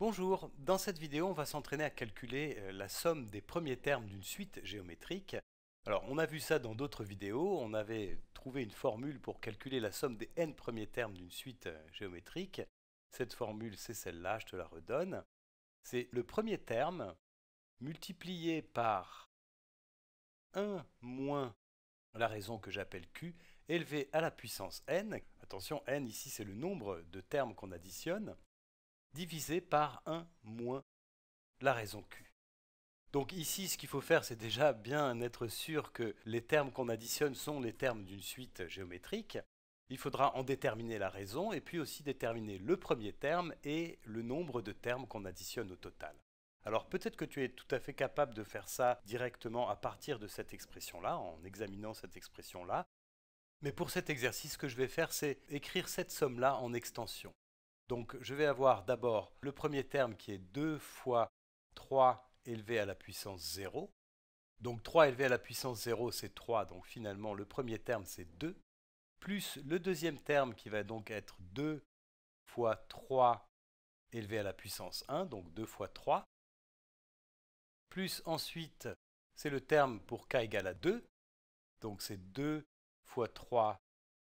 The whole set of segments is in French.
Bonjour, dans cette vidéo on va s'entraîner à calculer euh, la somme des premiers termes d'une suite géométrique. Alors on a vu ça dans d'autres vidéos, on avait trouvé une formule pour calculer la somme des n premiers termes d'une suite euh, géométrique. Cette formule c'est celle-là, je te la redonne. C'est le premier terme multiplié par 1 moins la raison que j'appelle q élevé à la puissance n. Attention, n ici c'est le nombre de termes qu'on additionne divisé par 1 moins la raison Q. Donc ici, ce qu'il faut faire, c'est déjà bien être sûr que les termes qu'on additionne sont les termes d'une suite géométrique. Il faudra en déterminer la raison et puis aussi déterminer le premier terme et le nombre de termes qu'on additionne au total. Alors peut-être que tu es tout à fait capable de faire ça directement à partir de cette expression-là, en examinant cette expression-là. Mais pour cet exercice, ce que je vais faire, c'est écrire cette somme-là en extension. Donc je vais avoir d'abord le premier terme qui est 2 fois 3 élevé à la puissance 0. Donc 3 élevé à la puissance 0, c'est 3. Donc finalement, le premier terme, c'est 2. Plus le deuxième terme qui va donc être 2 fois 3 élevé à la puissance 1, donc 2 fois 3. Plus ensuite, c'est le terme pour k égale à 2. Donc c'est 2 fois 3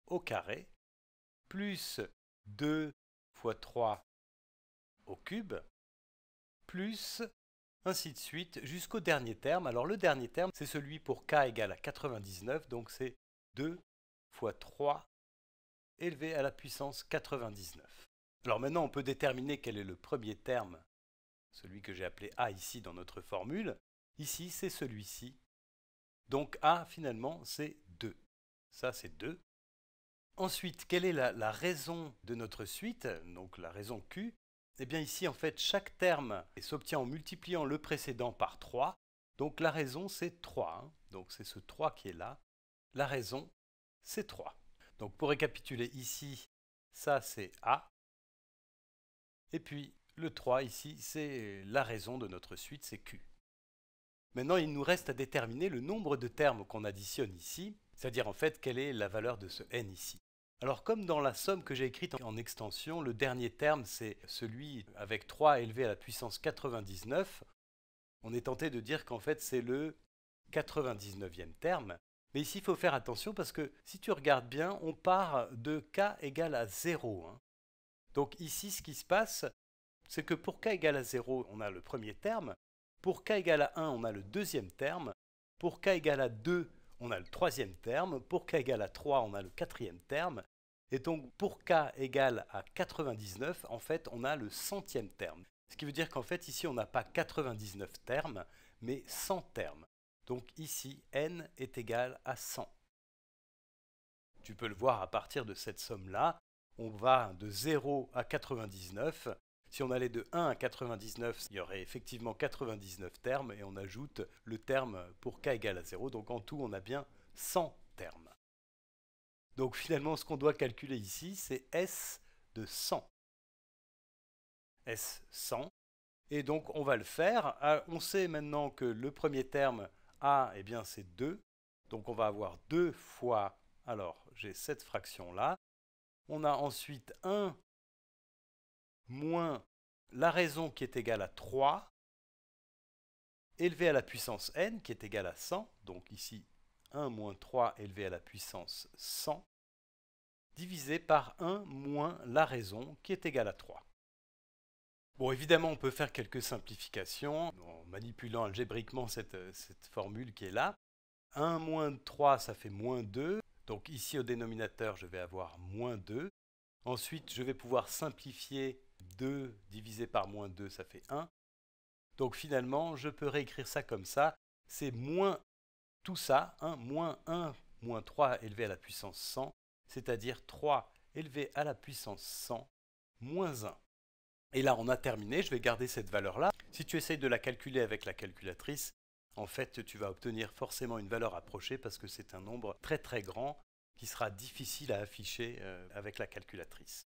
au carré. Plus 2 fois 3 au cube, plus ainsi de suite jusqu'au dernier terme. Alors le dernier terme, c'est celui pour k égale à 99, donc c'est 2 fois 3 élevé à la puissance 99. Alors maintenant, on peut déterminer quel est le premier terme, celui que j'ai appelé a ici dans notre formule. Ici, c'est celui-ci. Donc a, finalement, c'est 2. Ça, c'est 2. Ensuite, quelle est la, raison de notre suite, donc la raison Q Eh bien ici, en fait, chaque terme s'obtient en multipliant le précédent par 3. Donc la raison, c'est 3. Hein. Donc c'est ce 3 qui est là. La raison, c'est 3. Donc pour récapituler ici, ça c'est A. Et puis le 3 ici, c'est la raison de notre suite, c'est Q. Maintenant, il nous reste à déterminer le nombre de termes qu'on additionne ici, c'est-à-dire en fait quelle est la valeur de ce n ici. Alors comme dans la somme que j'ai écrite en extension, le dernier terme c'est celui avec 3 élevé à la puissance 99. On est tenté de dire qu'en fait c'est le 99e terme. Mais ici il faut faire attention parce que si tu regardes bien, on part de k égale à 0. Hein. Donc ici ce qui se passe, c'est que pour k égale à 0, on a le premier terme. Pour k égale à 1, on a le deuxième terme. Pour k égale à 2, on a le troisième terme. Pour k égale à 3, on a le quatrième terme. Et donc pour k égale à 99, en fait, on a le centième terme. Ce qui veut dire qu'en fait, ici, on n'a pas 99 termes, mais 100 termes. Donc ici, n est égal à 100. Tu peux le voir à partir de cette somme-là. On va de 0 à 99. Si on allait de 1 à 99, il y aurait effectivement 99 termes et on ajoute le terme pour k égale à 0. Donc en tout, on a bien 100 termes. Donc finalement, ce qu'on doit calculer ici, c'est S de 100. S 100. Et donc on va le faire. Ah, on sait maintenant que le premier terme A, eh bien c'est 2. Donc on va avoir 2 fois, alors j'ai cette fraction là. On a ensuite 1 moins la raison qui est égale à 3 élevé à la puissance n qui est égale à 100, donc ici 1 moins 3 élevé à la puissance 100 divisé par 1 moins la raison qui est égale à 3. Bon, évidemment, on peut faire quelques simplifications en manipulant algébriquement cette, euh, formule qui est là. 1 moins 3, ça fait moins 2. Donc ici au dénominateur, je vais avoir moins 2. Ensuite, je vais pouvoir simplifier 2 divisé par moins 2, ça fait 1. Donc finalement, je peux réécrire ça comme ça. C'est moins tout ça, 1 moins 1 moins 3 élevé à la puissance 100, c'est-à-dire 3 élevé à la puissance 100 moins 1. Et là, on a terminé, je vais garder cette valeur-là. Si tu essayes de la calculer avec la calculatrice, en fait, tu vas obtenir forcément une valeur approchée parce que c'est un nombre très très grand qui sera difficile à afficher euh, avec la calculatrice.